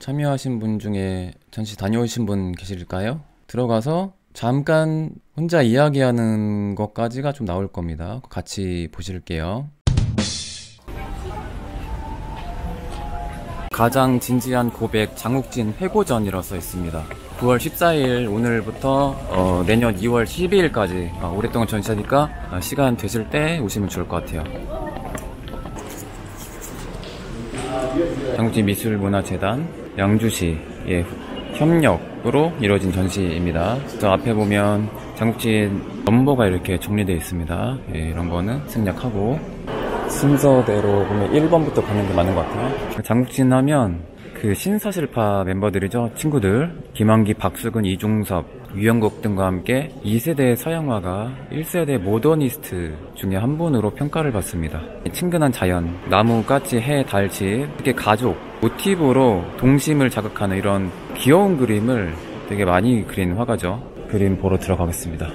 참여하신 분 중에 잠시 다녀오신 분 계실까요? 들어가서 잠깐 혼자 이야기하는 것까지가 좀 나올 겁니다. 같이 보실게요. 가장 진지한 고백 장욱진 회고전이라 써 있습니다. 9월 14일 오늘부터 어, 내년 2월 12일까지 어, 아, 오랫동안 전시하니까 어, 시간 되실 때 오시면 좋을 것 같아요. 장욱진 미술문화재단 양주시 예, 협력으로 이루어진 전시입니다. 저 앞에 보면 장욱진 넘버가 이렇게 정리되어 있습니다. 예, 이런 거는 생략하고 순서대로 보면 1번부터 가는 게 맞는 것 같아요. 장국진 하면 그 신사실파 멤버들이죠. 친구들. 김한기, 박수근, 이종섭, 유영국 등과 함께 2세대 서양화가 1세대 모더니스트 중에 한 분으로 평가를 받습니다. 친근한 자연, 나무, 까치, 해, 달치, 이렇게 가족, 모티브로 동심을 자극하는 이런 귀여운 그림을 되게 많이 그린 화가죠. 그림 보러 들어가겠습니다.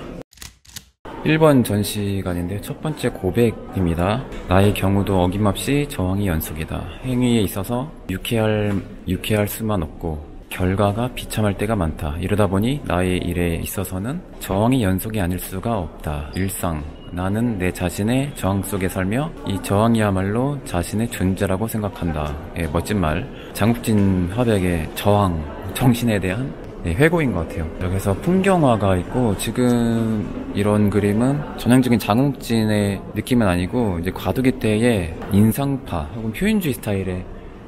1번 전시관인데 첫 번째 고백입니다. 나의 경우도 어김없이 저항이 연속이다. 행위에 있어서 유쾌할, 유쾌할 수만 없고 결과가 비참할 때가 많다. 이러다 보니 나의 일에 있어서는 저항이 연속이 아닐 수가 없다. 일상. 나는 내 자신의 저항 속에 살며 이 저항이야말로 자신의 존재라고 생각한다. 예, 멋진 말. 장국진 화백의 저항, 정신에 대한 예, 회고인 것 같아요. 여기서 풍경화가 있고 지금 이런 그림은 전형적인 장욱진의 느낌은 아니고 이제 과도기 때의 인상파 혹은 표현주의 스타일의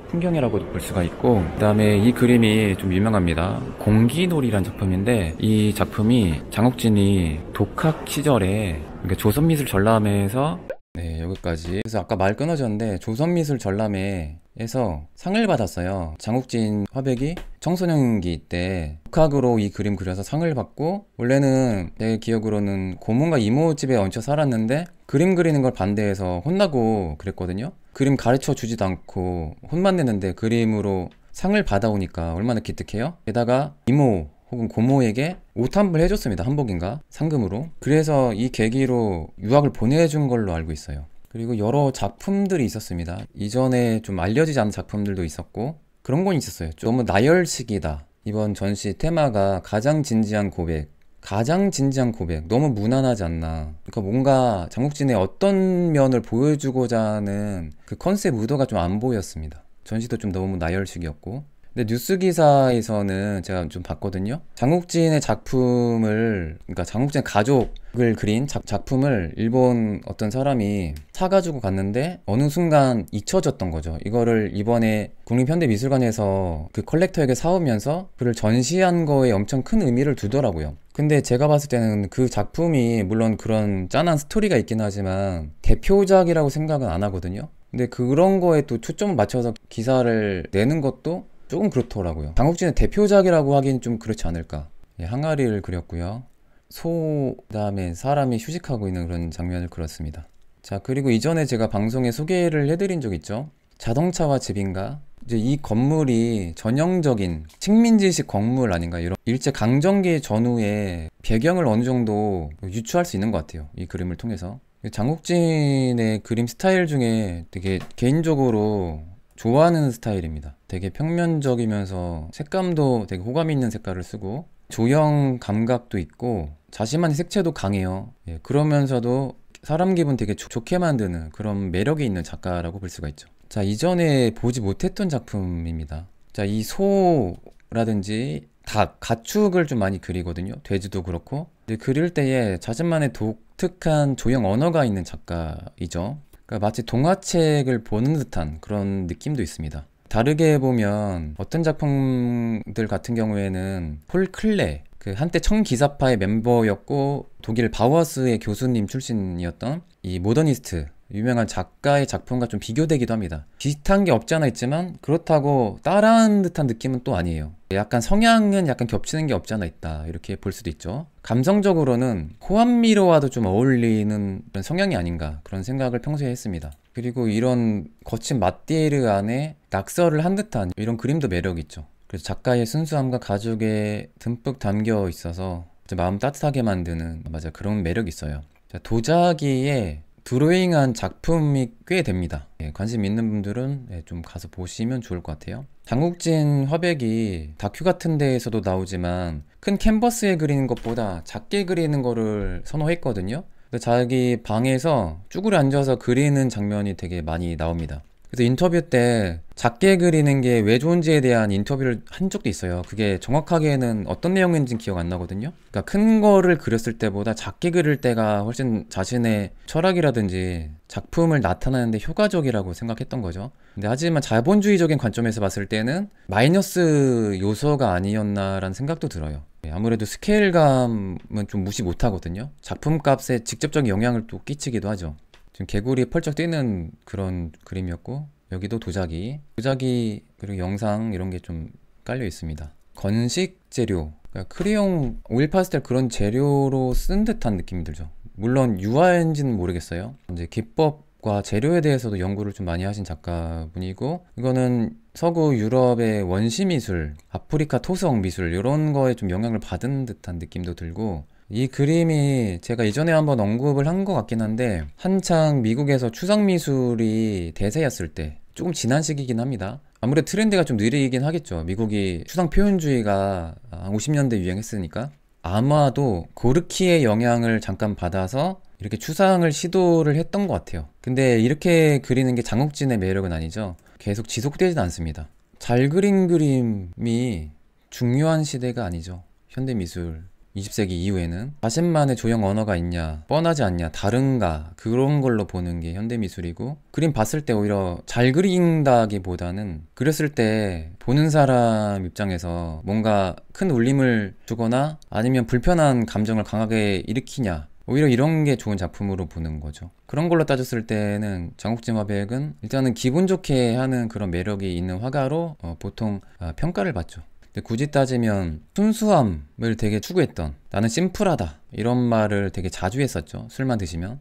풍경이라고 볼 수가 있고 그 다음에 이 그림이 좀 유명합니다 공기놀이란 작품인데 이 작품이 장욱진이 독학 시절에 조선미술 전람회에서 네 여기까지 그래서 아까 말 끊어졌는데 조선미술 전람회에서 상을 받았어요 장욱진 화백이 청소년기 때북학으로이 그림 그려서 상을 받고 원래는 내 기억으로는 고문과 이모집에 얹혀 살았는데 그림 그리는 걸 반대해서 혼나고 그랬거든요 그림 가르쳐 주지도 않고 혼만 냈는데 그림으로 상을 받아오니까 얼마나 기특해요? 게다가 이모 혹은 고모에게 옷 한 벌 해줬습니다. 한복인가? 상금으로. 그래서 이 계기로 유학을 보내준 걸로 알고 있어요. 그리고 여러 작품들이 있었습니다. 이전에 좀 알려지지 않은 작품들도 있었고, 그런 건 있었어요. 너무 나열식이다. 이번 전시 테마가 가장 진지한 고백. 가장 진지한 고백. 너무 무난하지 않나. 그러니까 뭔가 장국진의 어떤 면을 보여주고자 하는 그 컨셉 의도가 좀 안 보였습니다. 전시도 좀 너무 나열식이었고. 근데 뉴스 기사에서는 제가 좀 봤거든요. 장욱진의 작품을 그러니까 장욱진 가족을 그린 작, 작품을 일본 어떤 사람이 사가지고 갔는데 어느 순간 잊혀졌던 거죠. 이거를 이번에 국립현대미술관에서 그 컬렉터에게 사오면서 그를 전시한 거에 엄청 큰 의미를 두더라고요. 근데 제가 봤을 때는 그 작품이 물론 그런 짠한 스토리가 있긴 하지만 대표작이라고 생각은 안 하거든요. 근데 그런 거에 또 초점을 맞춰서 기사를 내는 것도 조금 그렇더라고요. 장국진의 대표작이라고 하긴 좀 그렇지 않을까. 예, 항아리를 그렸고요. 소, 그 다음에 사람이 휴식하고 있는 그런 장면을 그렸습니다. 자, 그리고 이전에 제가 방송에 소개를 해드린 적 있죠. 자동차와 집인가? 이제 이 건물이 전형적인 식민지식 건물 아닌가 이런 일제 강점기 전후에 배경을 어느 정도 유추할 수 있는 것 같아요 이 그림을 통해서 장국진의 그림 스타일 중에 되게 개인적으로 좋아하는 스타일입니다. 되게 평면적이면서 색감도 되게 호감 있는 색깔을 쓰고 조형 감각도 있고 자신만의 색채도 강해요. 예, 그러면서도 사람 기분 되게 조, 좋게 만드는 그런 매력이 있는 작가라고 볼 수가 있죠. 자, 이전에 보지 못했던 작품입니다. 자, 이 소라든지 닭, 가축을 좀 많이 그리거든요. 돼지도 그렇고. 근데 그릴 때에 자신만의 독특한 조형 언어가 있는 작가이죠. 그러니까 마치 동화책을 보는 듯한 그런 느낌도 있습니다. 다르게 보면 어떤 작품들 같은 경우에는 폴 클레 그 한때 청기사파의 멤버였고 독일 바우하스의 교수님 출신이었던 이 모더니스트 유명한 작가의 작품과 좀 비교되기도 합니다. 비슷한 게 없지 않아 있지만 그렇다고 따라한 듯한 느낌은 또 아니에요. 약간 성향은 약간 겹치는 게 없지 않아 있다 이렇게 볼 수도 있죠. 감성적으로는 호암미로와도 좀 어울리는 그런 성향이 아닌가 그런 생각을 평소에 했습니다. 그리고 이런 거친 마띠에르 안에 낙서를 한 듯한 이런 그림도 매력 있죠. 그래서 작가의 순수함과 가죽에 듬뿍 담겨 있어서 마음 따뜻하게 만드는 맞아 그런 매력이 있어요. 도자기에 드로잉한 작품이 꽤 됩니다 예, 관심 있는 분들은 예, 좀 가서 보시면 좋을 것 같아요 장국진 화백이 다큐 같은 데에서도 나오지만 큰 캔버스에 그리는 것보다 작게 그리는 거를 선호했거든요 자기 방에서 쭈그려 앉아서 그리는 장면이 되게 많이 나옵니다 그래서 인터뷰 때 작게 그리는 게 왜 좋은지에 대한 인터뷰를 한 적도 있어요. 그게 정확하게는 어떤 내용인지는 기억 안 나거든요. 그러니까 큰 거를 그렸을 때보다 작게 그릴 때가 훨씬 자신의 철학이라든지 작품을 나타내는데 효과적이라고 생각했던 거죠. 근데 하지만 자본주의적인 관점에서 봤을 때는 마이너스 요소가 아니었나라는 생각도 들어요. 예, 아무래도 스케일감은 좀 무시 못 하거든요. 작품 값에 직접적인 영향을 또 끼치기도 하죠. 지금 개구리 펄쩍 뛰는 그런 그림이었고 여기도 도자기 도자기 그리고 영상 이런 게 좀 깔려 있습니다 건식 재료 그러니까 크리용 오일 파스텔 그런 재료로 쓴 듯한 느낌이 들죠 물론 유화인지는 모르겠어요 이제 기법과 재료에 대해서도 연구를 좀 많이 하신 작가분이고 이거는 서구 유럽의 원시 미술 아프리카 토성 미술 이런 거에 좀 영향을 받은 듯한 느낌도 들고 이 그림이 제가 이전에 한번 언급을 한 것 같긴 한데 한창 미국에서 추상 미술이 대세였을 때 조금 지난 시기긴 합니다. 아무래도 트렌드가 좀 느리긴 하겠죠. 미국이 추상 표현주의가 50년대 유행했으니까 아마도 고르키의 영향을 잠깐 받아서 이렇게 추상을 시도를 했던 것 같아요. 근데 이렇게 그리는 게 장욱진의 매력은 아니죠. 계속 지속되진 않습니다. 잘 그린 그림이 중요한 시대가 아니죠. 현대 미술 20세기 이후에는 자신만의 조형 언어가 있냐 뻔하지 않냐 다른가 그런 걸로 보는 게 현대미술이고 그림 봤을 때 오히려 잘 그린다기보다는 그렸을 때 보는 사람 입장에서 뭔가 큰 울림을 주거나 아니면 불편한 감정을 강하게 일으키냐 오히려 이런 게 좋은 작품으로 보는 거죠. 그런 걸로 따졌을 때는 장국지마백은 일단은 기분 좋게 하는 그런 매력이 있는 화가로 어 보통 아, 평가를 받죠. 굳이 따지면 순수함을 되게 추구했던 나는 심플하다 이런 말을 되게 자주 했었죠 술만 드시면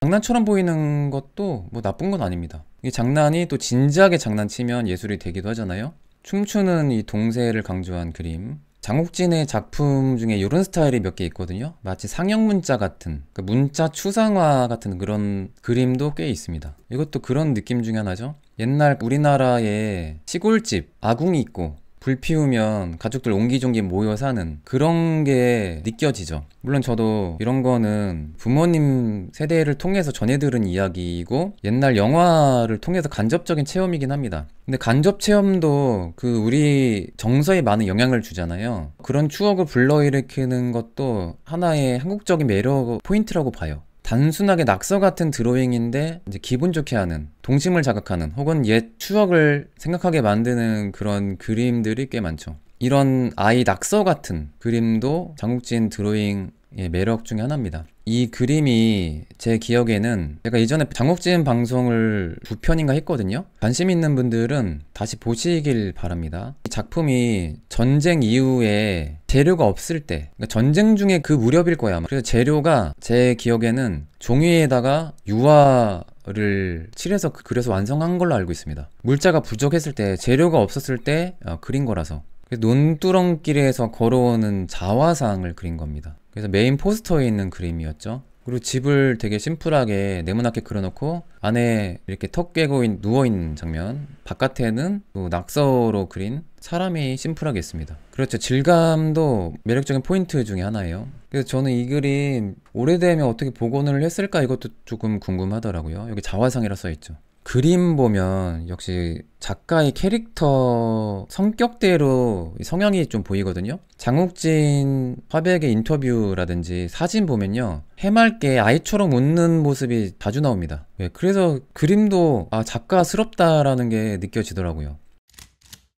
장난처럼 보이는 것도 뭐 나쁜 건 아닙니다 이 장난이 또 진지하게 장난치면 예술이 되기도 하잖아요 춤추는 이 동세를 강조한 그림 장욱진의 작품 중에 이런 스타일이 몇 개 있거든요 마치 상형 문자 같은 그 문자 추상화 같은 그런 그림도 꽤 있습니다 이것도 그런 느낌 중에 하나죠 옛날 우리나라의 시골집 아궁이 있고 불 피우면 가족들 옹기종기 모여 사는 그런 게 느껴지죠. 물론 저도 이런 거는 부모님 세대를 통해서 전해 들은 이야기이고 옛날 영화를 통해서 간접적인 체험이긴 합니다. 근데 간접 체험도 그 우리 정서에 많은 영향을 주잖아요. 그런 추억을 불러일으키는 것도 하나의 한국적인 매력 포인트라고 봐요. 단순하게 낙서 같은 드로잉인데 이제 기분 좋게 하는 동심을 자극하는 혹은 옛 추억을 생각하게 만드는 그런 그림들이 꽤 많죠 이런 아이 낙서 같은 그림도 장국진 드로잉 예, 매력 중에 하나입니다. 이 그림이 제 기억에는 제가 이전에 장국진 방송을 두 편인가 했거든요. 관심 있는 분들은 다시 보시길 바랍니다. 이 작품이 전쟁 이후에 재료가 없을 때 그러니까 전쟁 중에 그 무렵일 거야. 아마. 그래서 재료가 제 기억에는 종이에다가 유화 를 칠해서 그 그려서 완성한 걸로 알고 있습니다. 물자가 부족했을 때 재료가 없었을 때 어, 그린 거라서 논두렁길에서 걸어오는 자화상을 그린 겁니다. 그래서 메인 포스터에 있는 그림이었죠. 그리고 집을 되게 심플하게 네모나게 그려놓고 안에 이렇게 턱 깨고 누워있는 장면 바깥에는 또 낙서로 그린 사람이 심플하게 있습니다 그렇죠 질감도 매력적인 포인트 중에 하나예요 그래서 저는 이 그림 오래되면 어떻게 복원을 했을까 이것도 조금 궁금하더라고요 여기 자화상이라 써있죠 그림 보면 역시 작가의 캐릭터 성격대로 성향이 좀 보이거든요. 장욱진 화백의 인터뷰라든지 사진 보면요. 해맑게 아이처럼 웃는 모습이 자주 나옵니다. 네, 그래서 그림도 아, 작가스럽다라는 게 느껴지더라고요.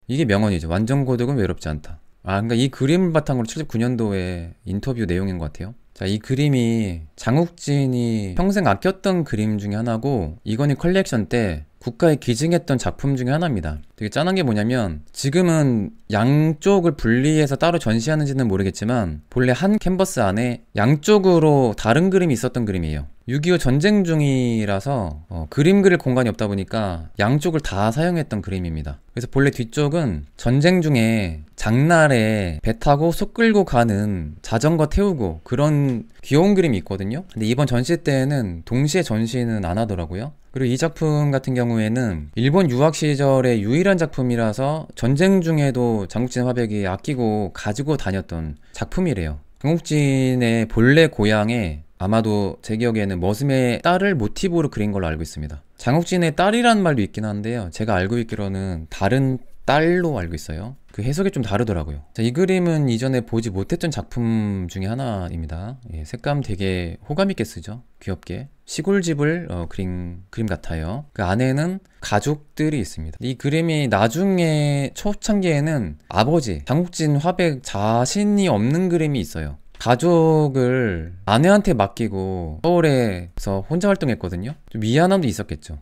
이게 명언이죠. 완전 고독은 외롭지 않다. 아, 그러니까 이 그림을 바탕으로 79년도에 인터뷰 내용인 것 같아요. 자, 이 그림이 장욱진이 평생 아꼈던 그림 중에 하나고 이건희 컬렉션 때 국가에 기증했던 작품 중에 하나입니다. 되게 짠한 게 뭐냐면 지금은 양쪽을 분리해서 따로 전시하는지는 모르겠지만 본래 한 캔버스 안에 양쪽으로 다른 그림이 있었던 그림이에요. 6.25 전쟁 중이라서 어, 그림 그릴 공간이 없다 보니까 양쪽을 다 사용했던 그림입니다. 그래서 본래 뒤쪽은 전쟁 중에 장날에 배 타고 속 끌고 가는 자전거 태우고 그런 귀여운 그림이 있거든요. 근데 이번 전시 때는 동시에 전시는 안 하더라고요. 그리고 이 작품 같은 경우에는 일본 유학 시절의 유일한 작품이라서 전쟁 중에도 장국진 화백이 아끼고 가지고 다녔던 작품이래요. 장국진의 본래 고향에 아마도 제 기억에는 머슴의 딸을 모티브로 그린 걸로 알고 있습니다. 장욱진의 딸이라는 말도 있긴 한데요. 제가 알고 있기로는 다른 딸로 알고 있어요. 그 해석이 좀 다르더라고요. 자, 이 그림은 이전에 보지 못했던 작품 중에 하나입니다. 예, 색감 되게 호감있게 쓰죠. 귀엽게. 시골집을 어, 그린 그림 같아요. 그 안에는 가족들이 있습니다. 이 그림이 나중에 초창기에는 아버지, 장국진 화백 자신이 없는 그림이 있어요. 가족을 아내한테 맡기고 서울에서 혼자 활동했거든요 좀 미안함도 있었겠죠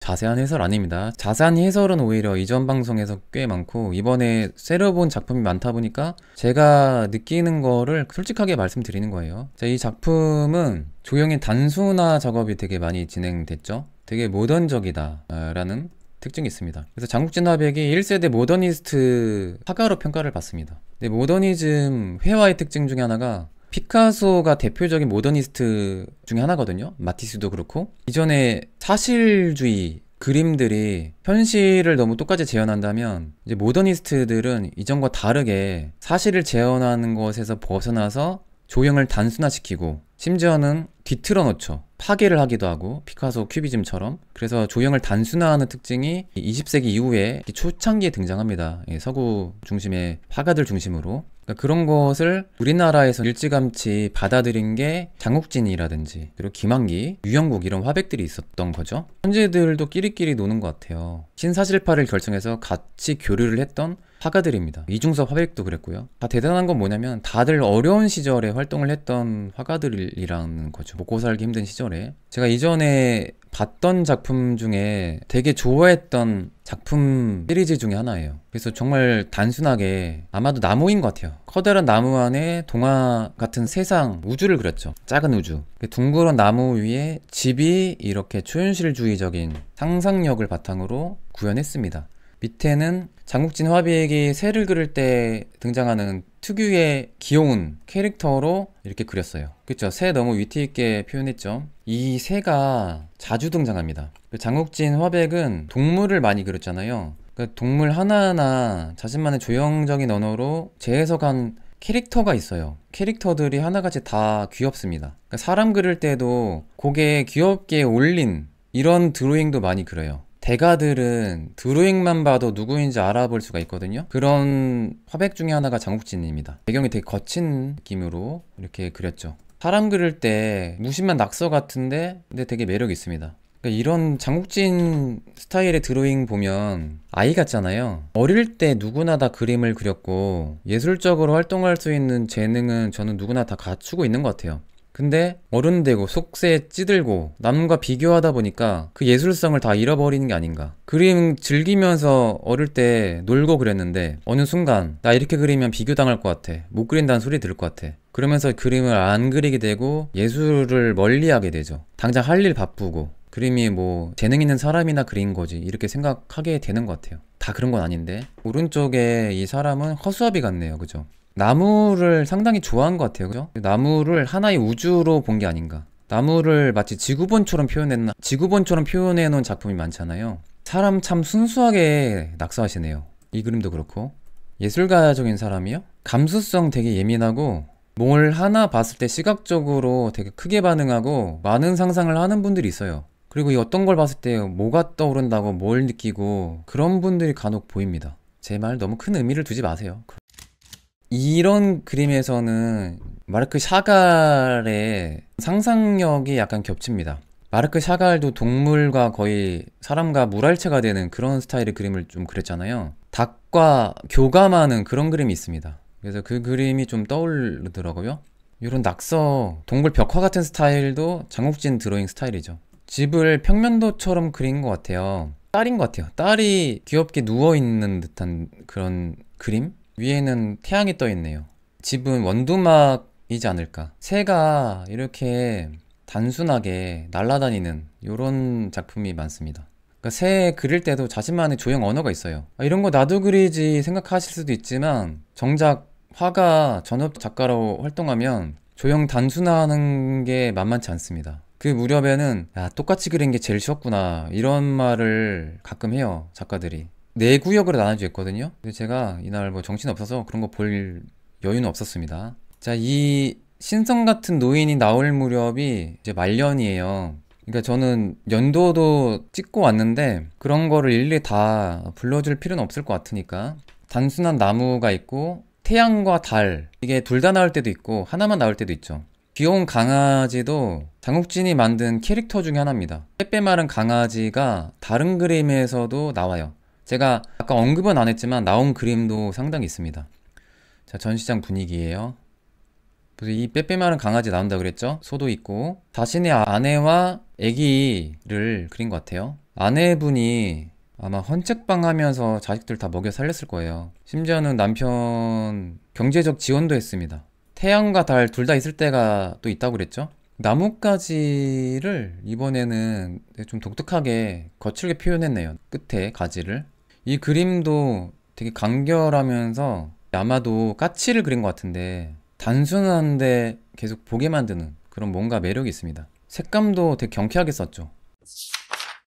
자세한 해설 아닙니다 자세한 해설은 오히려 이전 방송에서 꽤 많고 이번에 새로 본 작품이 많다 보니까 제가 느끼는 거를 솔직하게 말씀드리는 거예요 자, 이 작품은 조형의 단순화 작업이 되게 많이 진행됐죠 되게 모던적이다 라는 특징이 있습니다. 그래서 장국진 화백이 1세대 모더니스트 화가로 평가를 받습니다. 근데 모더니즘 회화의 특징 중에 하나가 피카소가 대표적인 모더니스트 중에 하나거든요. 마티스도 그렇고 이전에 사실주의 그림들이 현실을 너무 똑같이 재현한다면 이제 모더니스트들은 이전과 다르게 사실을 재현하는 것에서 벗어나서 조형을 단순화시키고 심지어는 뒤틀어 놓죠. 파괴를 하기도 하고 피카소 큐비즘처럼 그래서 조형을 단순화하는 특징이 20세기 이후에 초창기에 등장합니다. 예, 서구 중심의 화가들 중심으로 그러니까 그런 것을 우리나라에서 일찌감치 받아들인 게 장욱진이라든지 그리고 김한기, 유영국 이런 화백들이 있었던 거죠. 현재들도 끼리끼리 노는 것 같아요. 신사실파를 결정해서 같이 교류를 했던 화가들입니다. 이중섭 화백도 그랬고요. 다 대단한 건 뭐냐면 다들 어려운 시절에 활동을 했던 화가들이라는 거죠. 먹고 뭐 살기 힘든 시절에. 제가 이전에 봤던 작품 중에 되게 좋아했던 작품 시리즈 중에 하나예요 그래서 정말 단순하게 아마도 나무인 것 같아요 커다란 나무 안에 동화 같은 세상 우주를 그렸죠 작은 우주 그 둥그런 나무 위에 집이 이렇게 초현실주의적인 상상력을 바탕으로 구현했습니다 밑에는 장국진 화백이 새를 그릴 때 등장하는 특유의 귀여운 캐릭터로 이렇게 그렸어요. 그쵸새 너무 위트 있게 표현했죠. 이 새가 자주 등장합니다. 그 장국진 화백은 동물을 많이 그렸잖아요. 그러니까 동물 하나하나 자신만의 조형적인 언어로 재해석한 캐릭터가 있어요. 캐릭터들이 하나같이 다 귀엽습니다. 그러니까 사람 그릴 때도 고개 귀엽게 올린 이런 드로잉도 많이 그려요. 대가들은 드로잉만 봐도 누구인지 알아볼 수가 있거든요 그런 화백 중에 하나가 장국진입니다 배경이 되게 거친 느낌으로 이렇게 그렸죠 사람 그릴 때 무심한 낙서 같은데 근데 되게 매력 있습니다 그러니까 이런 장국진 스타일의 드로잉 보면 아이 같잖아요 어릴 때 누구나 다 그림을 그렸고 예술적으로 활동할 수 있는 재능은 저는 누구나 다 갖추고 있는 것 같아요 근데 어른 되고 속세에 찌들고 남과 비교하다 보니까 그 예술성을 다 잃어버리는 게 아닌가. 그림 즐기면서 어릴 때 놀고 그랬는데 어느 순간 나 이렇게 그리면 비교당할 것 같아. 못 그린다는 소리 들을 것 같아. 그러면서 그림을 안 그리게 되고 예술을 멀리하게 되죠. 당장 할 일 바쁘고 그림이 뭐 재능 있는 사람이나 그린 거지 이렇게 생각하게 되는 것 같아요 다 그런 건 아닌데 오른쪽에 이 사람은 허수아비 같네요 그죠 나무를 상당히 좋아한 것 같아요 그죠 나무를 하나의 우주로 본 게 아닌가 나무를 마치 지구본처럼 표현했나 지구본처럼 표현해 놓은 작품이 많잖아요 사람 참 순수하게 낙서하시네요 이 그림도 그렇고 예술가적인 사람이요 감수성 되게 예민하고 뭘 하나 봤을 때 시각적으로 되게 크게 반응하고 많은 상상을 하는 분들이 있어요 그리고 이 어떤 걸 봤을 때 뭐가 떠오른다고 뭘 느끼고 그런 분들이 간혹 보입니다. 제 말 너무 큰 의미를 두지 마세요. 이런 그림에서는 마르크 샤갈의 상상력이 약간 겹칩니다. 마르크 샤갈도 동물과 거의 사람과 물알체가 되는 그런 스타일의 그림을 좀 그렸잖아요. 닭과 교감하는 그런 그림이 있습니다. 그래서 그 그림이 좀 떠오르더라고요. 이런 낙서, 동굴 벽화 같은 스타일도 장국진 드로잉 스타일이죠. 집을 평면도처럼 그린 것 같아요. 딸인 것 같아요. 딸이 귀엽게 누워있는 듯한 그런 그림? 위에는 태양이 떠있네요. 집은 원두막이지 않을까. 새가 이렇게 단순하게 날아다니는 이런 작품이 많습니다. 그러니까 새 그릴 때도 자신만의 조형 언어가 있어요. 아, 이런 거 나도 그리지 생각하실 수도 있지만 정작 화가 전업 작가로 활동하면 조형 단순화하는 게 만만치 않습니다. 그 무렵에는 야 똑같이 그린 게 제일 쉬웠구나 이런 말을 가끔 해요 작가들이 네 구역으로 나눠져 있거든요 근데 제가 이날 뭐 정신 없어서 그런 거 볼 여유는 없었습니다 자이 신성 같은 노인이 나올 무렵이 이제 말년이에요 그러니까 저는 연도도 찍고 왔는데 그런 거를 일일이 다 불러줄 필요는 없을 것 같으니까 단순한 나무가 있고 태양과 달 이게 둘 다 나올 때도 있고 하나만 나올 때도 있죠 귀여운 강아지도 장욱진이 만든 캐릭터 중에 하나입니다 빼빼마른 강아지가 다른 그림에서도 나와요 제가 아까 언급은 안 했지만 나온 그림도 상당히 있습니다 자 전시장 분위기예요 이 빼빼마른 강아지 나온다 그랬죠? 소도 있고 자신의 아내와 아기를 그린 것 같아요 아내분이 아마 헌책방 하면서 자식들 다 먹여 살렸을 거예요 심지어는 남편 경제적 지원도 했습니다 태양과 달 둘 다 있을 때가 또 있다고 그랬죠? 나뭇가지를 이번에는 좀 독특하게 거칠게 표현했네요. 끝에 가지를. 이 그림도 되게 간결하면서 아마도 까치를 그린 것 같은데 단순한데 계속 보게 만드는 그런 뭔가 매력이 있습니다. 색감도 되게 경쾌하게 썼죠.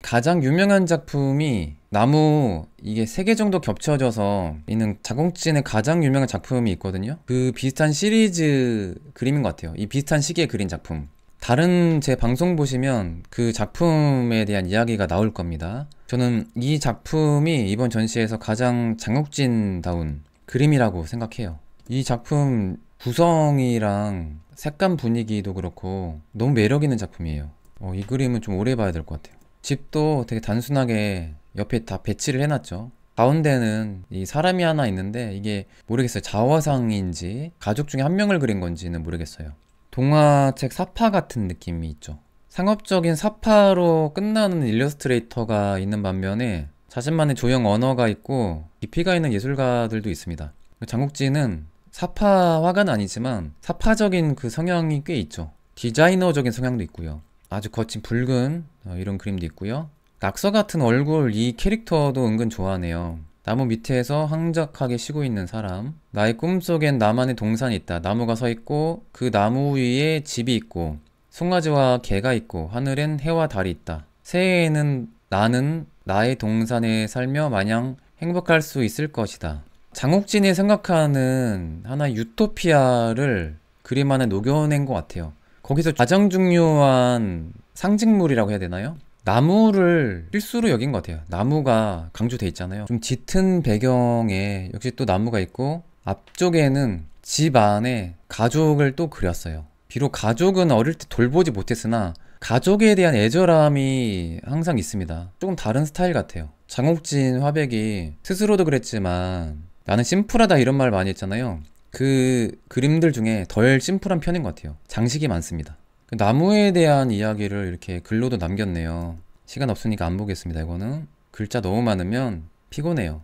가장 유명한 작품이 나무 이게 세 개 정도 겹쳐져서 있는 자궁진의 가장 유명한 작품이 있거든요 그 비슷한 시리즈 그림인 것 같아요 이 비슷한 시기에 그린 작품 다른 제 방송 보시면 그 작품에 대한 이야기가 나올 겁니다 저는 이 작품이 이번 전시에서 가장 장혁진다운 그림이라고 생각해요 이 작품 구성이랑 색감 분위기도 그렇고 너무 매력있는 작품이에요 어, 이 그림은 좀 오래 봐야 될 것 같아요 집도 되게 단순하게 옆에 다 배치를 해놨죠. 가운데는 이 사람이 하나 있는데 이게 모르겠어요. 자화상인지 가족 중에 한 명을 그린 건지는 모르겠어요. 동화책 사파 같은 느낌이 있죠. 상업적인 사파로 끝나는 일러스트레이터가 있는 반면에 자신만의 조형 언어가 있고 깊이가 있는 예술가들도 있습니다. 장국진은 사파화가 는 아니지만 사파적인 그 성향이 꽤 있죠. 디자이너적인 성향도 있고요. 아주 거친 붉은 어, 이런 그림도 있고요. 낙서 같은 얼굴 이 캐릭터도 은근 좋아하네요. 나무 밑에서 항적하게 쉬고 있는 사람. 나의 꿈속엔 나만의 동산이 있다. 나무가 서 있고 그 나무 위에 집이 있고 송아지와 개가 있고 하늘엔 해와 달이 있다. 새해에는 나는 나의 동산에 살며 마냥 행복할 수 있을 것이다. 장욱진이 생각하는 하나의 유토피아를 그림 안에 녹여낸 것 같아요. 거기서 가장 중요한 상징물이라고 해야 되나요? 나무를 필수로 여긴 것 같아요. 나무가 강조돼 있잖아요. 좀 짙은 배경에 역시 또 나무가 있고 앞쪽에는 집 안에 가족을 또 그렸어요. 비록 가족은 어릴 때 돌보지 못했으나 가족에 대한 애절함이 항상 있습니다. 조금 다른 스타일 같아요. 장옥진 화백이 스스로도 그랬지만 나는 심플하다 이런 말 많이 했잖아요. 그 그림들 중에 덜 심플한 편인 것 같아요. 장식이 많습니다. 그 나무에 대한 이야기를 이렇게 글로도 남겼네요. 시간 없으니까 안 보겠습니다. 이거는 글자 너무 많으면 피곤해요.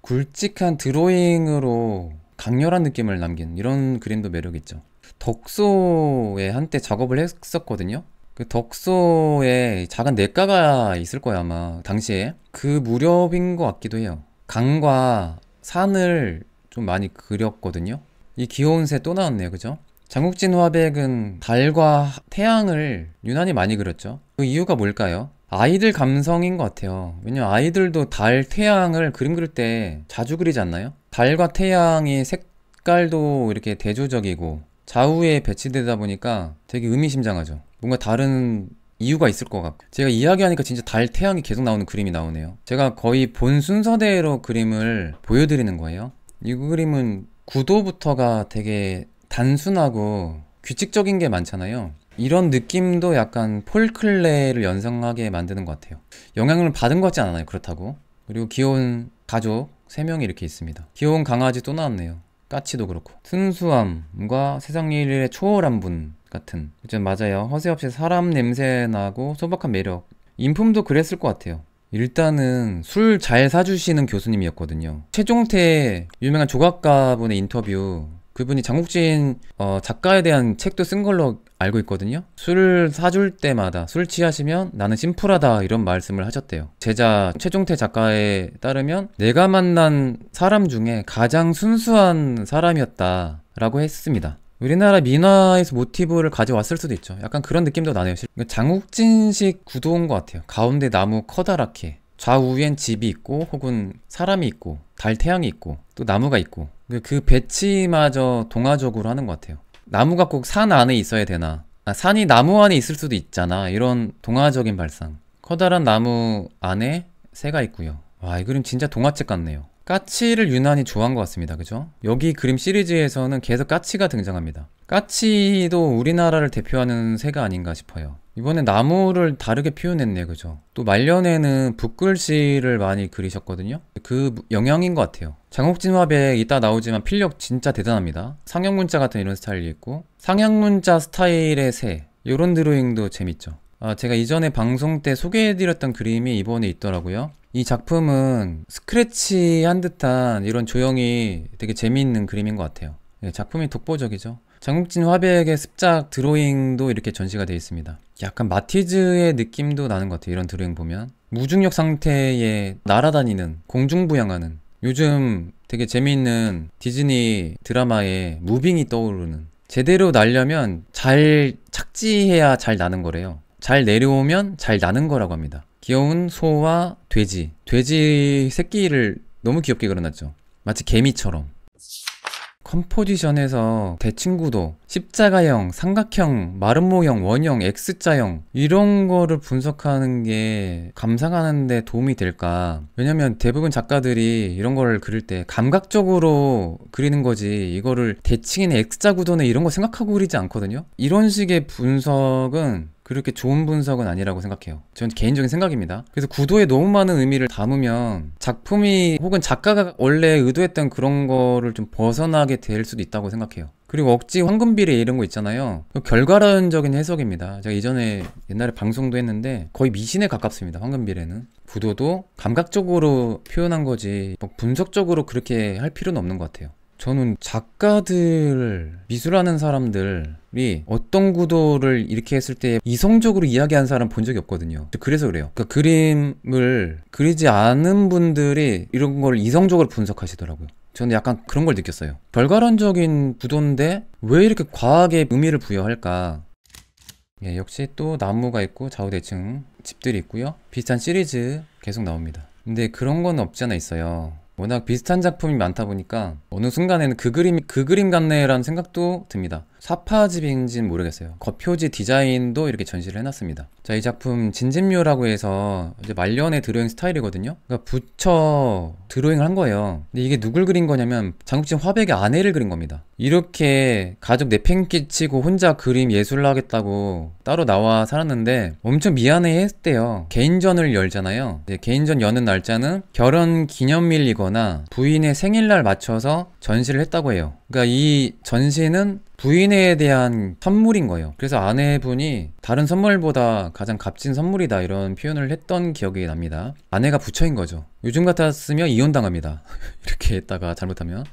굵직한 드로잉으로 강렬한 느낌을 남긴 이런 그림도 매력 있죠. 덕소에 한때 작업을 했었거든요. 그 덕소에 작은 냇가가 있을 거예요 아마 당시에 그 무렵인 것 같기도 해요. 강과 산을 좀 많이 그렸거든요. 이 귀여운 새 또 나왔네요. 그죠? 장국진 화백은 달과 태양을 유난히 많이 그렸죠. 그 이유가 뭘까요? 아이들 감성인 것 같아요. 왜냐면 아이들도 달, 태양을 그림 그릴 때 자주 그리지 않나요? 달과 태양이 색깔도 이렇게 대조적이고 좌우에 배치되다 보니까 되게 의미심장하죠. 뭔가 다른 이유가 있을 것 같고 제가 이야기하니까 진짜 달, 태양이 계속 나오는 그림이 나오네요. 제가 거의 본 순서대로 그림을 보여드리는 거예요. 이 그림은 구도부터가 되게 단순하고 규칙적인 게 많잖아요. 이런 느낌도 약간 폴클레를 연상하게 만드는 것 같아요. 영향을 받은 것 같지 않아요. 그렇다고. 그리고 귀여운 가족 3명이 이렇게 있습니다. 귀여운 강아지 또 나왔네요. 까치도 그렇고. 순수함과 세상 일에 초월한 분 같은. 그죠, 맞아요. 허세없이 사람 냄새 나고 소박한 매력. 인품도 그랬을 것 같아요. 일단은 술 잘 사주시는 교수님이었거든요. 최종태 유명한 조각가분의 인터뷰 그분이 장국진 어, 작가에 대한 책도 쓴 걸로 알고 있거든요. 술을 사줄 때마다 술 취하시면 나는 심플하다 이런 말씀을 하셨대요. 제자 최종태 작가에 따르면 내가 만난 사람 중에 가장 순수한 사람이었다. 라고 했습니다. 우리나라 민화에서 모티브를 가져왔을 수도 있죠 약간 그런 느낌도 나네요 장욱진식 구도인 것 같아요 가운데 나무 커다랗게 좌우엔 집이 있고 혹은 사람이 있고 달 태양이 있고 또 나무가 있고 그, 그 배치마저 동화적으로 하는 것 같아요 나무가 꼭 산 안에 있어야 되나 아, 산이 나무 안에 있을 수도 있잖아 이런 동화적인 발상 커다란 나무 안에 새가 있고요 와 이 그림 진짜 동화책 같네요 까치를 유난히 좋아한 것 같습니다. 그죠? 여기 그림 시리즈에서는 계속 까치가 등장합니다. 까치도 우리나라를 대표하는 새가 아닌가 싶어요. 이번에 나무를 다르게 표현했네요. 그죠? 또 말년에는 붓글씨를 많이 그리셨거든요. 그 영향인 것 같아요. 장옥진화백 이따 나오지만 필력 진짜 대단합니다. 상형문자 같은 이런 스타일이 있고 상형문자 스타일의 새 이런 드로잉도 재밌죠. 아, 제가 이전에 방송 때 소개해드렸던 그림이 이번에 있더라고요. 이 작품은 스크래치한 듯한 이런 조형이 되게 재미있는 그림인 것 같아요. 네, 작품이 독보적이죠. 장국진 화백의 습작 드로잉도 이렇게 전시가 되어 있습니다. 약간 마티즈의 느낌도 나는 것 같아요. 이런 드로잉 보면. 무중력 상태에 날아다니는, 공중부양하는 요즘 되게 재미있는 디즈니 드라마의 무빙이 떠오르는 제대로 날려면 잘 착지해야 잘 나는 거래요. 잘 내려오면 잘 나는 거라고 합니다. 귀여운 소와 돼지. 돼지 새끼를 너무 귀엽게 그려놨죠. 마치 개미처럼. 컴포지션에서 대칭구도, 십자가형, 삼각형, 마름모형, 원형, X자형 이런 거를 분석하는 게 감상하는 데 도움이 될까? 왜냐면 대부분 작가들이 이런 거를 그릴 때 감각적으로 그리는 거지 이거를 대칭이나 X자 구도는 이런 거 생각하고 그리지 않거든요? 이런 식의 분석은 그렇게 좋은 분석은 아니라고 생각해요. 저는 개인적인 생각입니다. 그래서 구도에 너무 많은 의미를 담으면 작품이 혹은 작가가 원래 의도했던 그런 거를 좀 벗어나게 될 수도 있다고 생각해요. 그리고 억지 황금비례 이런 거 있잖아요. 결과론적인 해석입니다. 제가 이전에 옛날에 방송도 했는데 거의 미신에 가깝습니다. 황금비례는. 구도도 감각적으로 표현한 거지 뭐 분석적으로 그렇게 할 필요는 없는 것 같아요. 저는 작가들, 미술하는 사람들이 어떤 구도를 이렇게 했을 때 이성적으로 이야기한 사람 본 적이 없거든요. 그래서 그래요. 그러니까 그림을 그리지 않은 분들이 이런 걸 이성적으로 분석하시더라고요. 저는 약간 그런 걸 느꼈어요. 결과론적인 구도인데 왜 이렇게 과학의 의미를 부여할까? 예, 역시 또 나무가 있고 좌우대칭 집들이 있고요. 비슷한 시리즈 계속 나옵니다. 근데 그런 건 없지 않아 있어요. 워낙 비슷한 작품이 많다 보니까 어느 순간에는 그 그림이 그 그림 같네라는 생각도 듭니다. 사파집 행진 모르겠어요 겉표지 디자인도 이렇게 전시를 해놨습니다 자이 작품 진진묘라고 해서 이제 말년의 드로잉 스타일이거든요 그러니까 부처 드로잉을 한 거예요 근데 이게 누굴 그린 거냐면 장국진 화백의 아내를 그린 겁니다 이렇게 가족 내팽개치고 혼자 그림 예술을 하겠다고 따로 나와 살았는데 엄청 미안해 했대요 개인전을 열잖아요 개인전 여는 날짜는 결혼 기념일이거나 부인의 생일날 맞춰서 전시를 했다고 해요 그러니까 이 전시는 부인에 대한 선물인 거예요. 그래서 아내분이 다른 선물보다 가장 값진 선물이다 이런 표현을 했던 기억이 납니다. 아내가 부처인 거죠. 요즘 같았으면 이혼당합니다. 이렇게 했다가 잘못하면.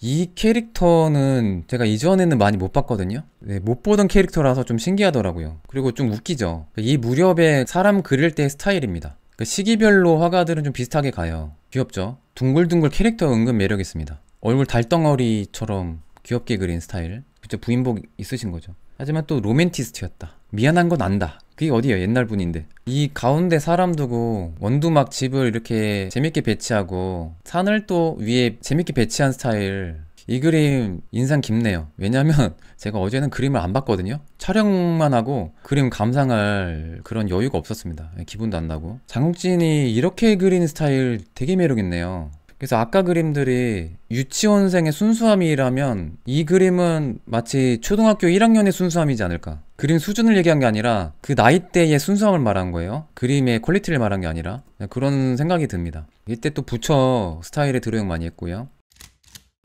이 캐릭터는 제가 이전에는 많이 못 봤거든요. 네, 못 보던 캐릭터라서 좀 신기하더라고요. 그리고 좀 웃기죠. 이 무렵에 사람 그릴 때 스타일입니다. 그 시기별로 화가들은 좀 비슷하게 가요. 귀엽죠? 둥글둥글 캐릭터 은근 매력 있습니다. 얼굴 달덩어리처럼 귀엽게 그린 스타일. 그쵸, 부인복 있으신 거죠. 하지만 또 로맨티스트였다. 미안한 건 안다. 그게 어디예요? 옛날 분인데. 이 가운데 사람 두고 원두막 집을 이렇게 재밌게 배치하고 산을 또 위에 재밌게 배치한 스타일 이 그림 인상 깊네요. 왜냐면 제가 어제는 그림을 안 봤거든요. 촬영만 하고 그림 감상할 그런 여유가 없었습니다. 예, 기분도 안 나고. 장욱진이 이렇게 그린 스타일 되게 매력있네요. 그래서 아까 그림들이 유치원생의 순수함이라면 이 그림은 마치 초등학교 1학년의 순수함이지 않을까. 그림 수준을 얘기한 게 아니라 그 나이대의 순수함을 말한 거예요. 그림의 퀄리티를 말한 게 아니라 그런 생각이 듭니다. 이때 또 부처 스타일의 드로잉 많이 했고요.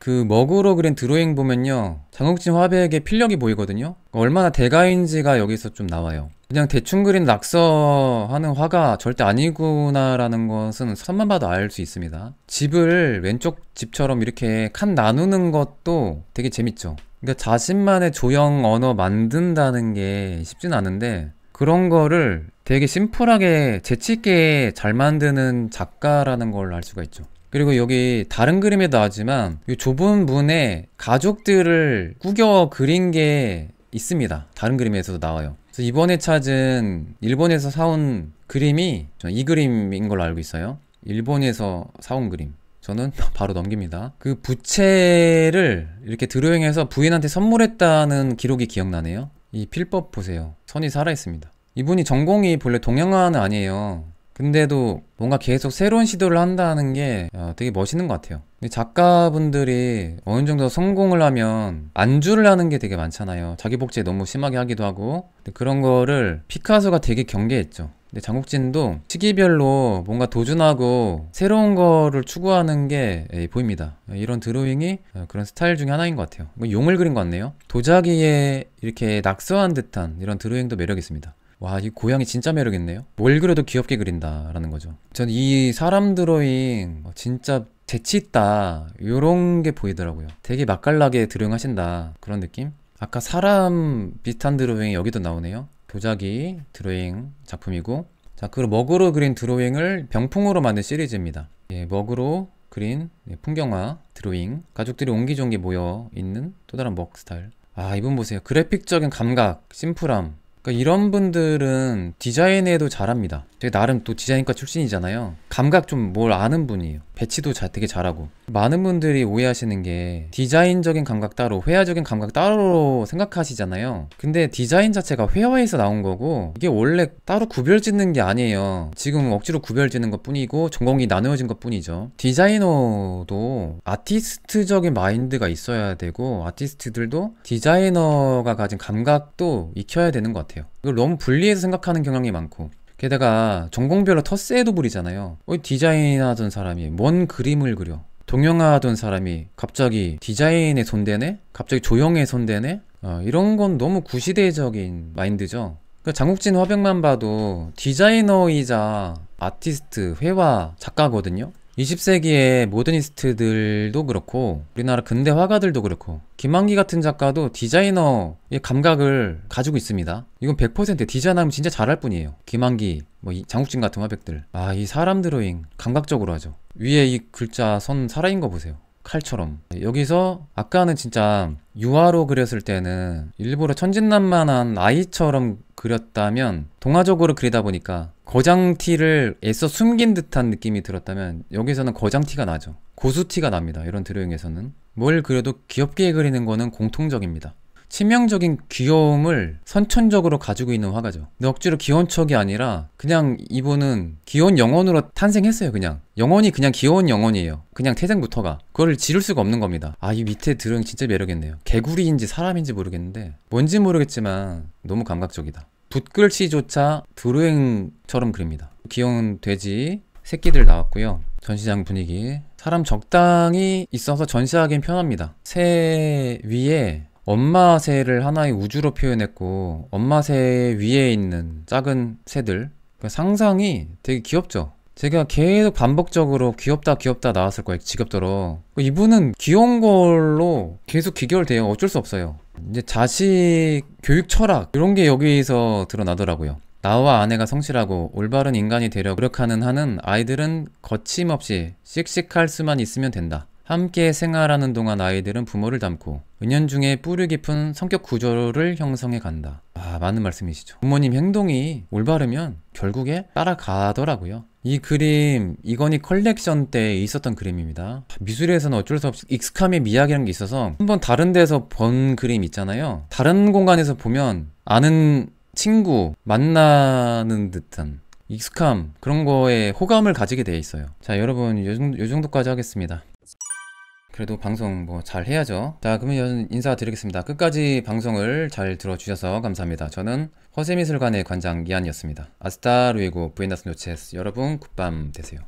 그먹으로 그린 드로잉 보면요 장욱진 화백의 필력이 보이거든요 그러니까 얼마나 대가인지가 여기서 좀 나와요 그냥 대충 그린 낙서하는 화가 절대 아니구나라는 것은 선만 봐도 알 수 있습니다 집을 왼쪽 집처럼 이렇게 칸 나누는 것도 되게 재밌죠 그러니까 자신만의 조형 언어 만든다는 게 쉽진 않은데 그런 거를 되게 심플하게 재치있게 잘 만드는 작가라는 걸 알 수가 있죠 그리고 여기 다른 그림에도 하지만 이 좁은 문에 가족들을 꾸겨 그린 게 있습니다. 다른 그림에서도 나와요. 그래서 이번에 찾은 일본에서 사온 그림이 이 그림인 걸로 알고 있어요. 일본에서 사온 그림. 저는 바로 넘깁니다. 그 부채를 이렇게 드로잉해서 부인한테 선물했다는 기록이 기억나네요. 이 필법 보세요. 선이 살아있습니다. 이분이 전공이 본래 동양화는 아니에요. 근데도 뭔가 계속 새로운 시도를 한다는 게 아, 되게 멋있는 것 같아요. 작가분들이 어느 정도 성공을 하면 안주를 하는 게 되게 많잖아요. 자기 복제 너무 심하게 하기도 하고 그런 거를 피카소가 되게 경계했죠. 근데 장국진도 시기별로 뭔가 도전하고 새로운 거를 추구하는 게 예, 보입니다. 이런 드로잉이 어, 그런 스타일 중에 하나인 것 같아요. 뭐 용을 그린 것 같네요. 도자기에 이렇게 낙서한 듯한 이런 드로잉도 매력 있습니다. 와, 이 고양이 진짜 매력있네요. 뭘 그려도 귀엽게 그린다라는 거죠. 전 이 사람 드로잉 뭐 진짜 재치있다. 요런 게 보이더라고요. 되게 맛깔나게 드로잉하신다. 그런 느낌? 아까 사람 비슷한 드로잉이 여기도 나오네요. 도자기 드로잉 작품이고. 자, 그리고 먹으로 그린 드로잉을 병풍으로 만든 시리즈입니다. 예, 먹으로 그린 예, 풍경화 드로잉. 가족들이 옹기종기 모여 있는 또 다른 먹 스타일. 아, 이분 보세요. 그래픽적인 감각, 심플함. 그러니까 이런 분들은 디자인에도 잘합니다. 제 나름 또 디자인과 출신이잖아요. 감각 좀 뭘 아는 분이에요. 배치도 잘, 되게 잘하고 많은 분들이 오해하시는 게 디자인적인 감각 따로 회화적인 감각 따로 생각하시잖아요 근데 디자인 자체가 회화에서 나온 거고 이게 원래 따로 구별 짓는 게 아니에요 지금 억지로 구별 짓는 것 뿐이고 전공이 나누어진 것 뿐이죠 디자이너도 아티스트적인 마인드가 있어야 되고 아티스트들도 디자이너가 가진 감각도 익혀야 되는 것 같아요 이걸 너무 분리해서 생각하는 경향이 많고 게다가 전공별로 터세도 부리잖아요 디자인하던 사람이 뭔 그림을 그려 동영하던 사람이 갑자기 디자인에 손대네? 갑자기 조형에 손대네? 어, 이런 건 너무 구시대적인 마인드죠 그 장국진 화백만 봐도 디자이너이자 아티스트, 회화, 작가거든요 20세기의 모더니스트들도 그렇고 우리나라 근대 화가들도 그렇고 김한기 같은 작가도 디자이너의 감각을 가지고 있습니다 이건 100% 디자인하면 진짜 잘할 뿐이에요 김한기뭐 장국진 같은 화백들 아 이 사람 드로잉 감각적으로 하죠 위에 이 글자 선 살아인 거 보세요 칼처럼 여기서 아까는 진짜 유화로 그렸을 때는 일부러 천진난만한 아이처럼 그렸다면 동화적으로 그리다 보니까 거장티를 애써 숨긴 듯한 느낌이 들었다면 여기서는 거장티가 나죠 고수티가 납니다 이런 드로잉에서는 뭘 그려도 귀엽게 그리는 거는 공통적입니다 치명적인 귀여움을 선천적으로 가지고 있는 화가죠 근데 억지로 귀여운 척이 아니라 그냥 이분은 귀여운 영혼으로 탄생했어요 그냥 영혼이 그냥 귀여운 영혼이에요 그냥 태생부터가 그걸 지를 수가 없는 겁니다 아 이 밑에 드로잉 진짜 매력있네요 개구리인지 사람인지 모르겠는데 뭔지 모르겠지만 너무 감각적이다 붓글씨조차 드로잉처럼 그립니다. 귀여운 돼지 새끼들 나왔고요. 전시장 분위기 사람 적당히 있어서 전시하기엔 편합니다. 새 위에 엄마 새를 하나의 우주로 표현했고 엄마 새 위에 있는 작은 새들 그러니까 상상이 되게 귀엽죠. 제가 계속 반복적으로 귀엽다 귀엽다 나왔을 거예요 지겹도록 이분은 귀여운 걸로 계속 귀결돼요 어쩔 수 없어요 이제 자식 교육 철학 이런 게 여기서 드러나더라고요 나와 아내가 성실하고 올바른 인간이 되려 노력하는 한은 아이들은 거침없이 씩씩할 수만 있으면 된다 함께 생활하는 동안 아이들은 부모를 닮고 은연중에 뿌리 깊은 성격 구조를 형성해 간다 아 맞는 말씀이시죠 부모님 행동이 올바르면 결국에 따라가더라고요 이 그림 이건희 컬렉션 때 있었던 그림입니다 미술에서는 어쩔 수 없이 익숙함의 미학이라는 게 있어서 한번 다른 데서 본 그림 있잖아요 다른 공간에서 보면 아는 친구 만나는 듯한 익숙함 그런 거에 호감을 가지게 돼 있어요 자 여러분 요, 요 정도까지 하겠습니다 그래도 방송 뭐 잘 해야죠 자 그러면 인사드리겠습니다 끝까지 방송을 잘 들어주셔서 감사합니다 저는 허세미술관의 관장 이한이었습니다 아스타 루이고 부에나스 노체스 여러분 굿밤 되세요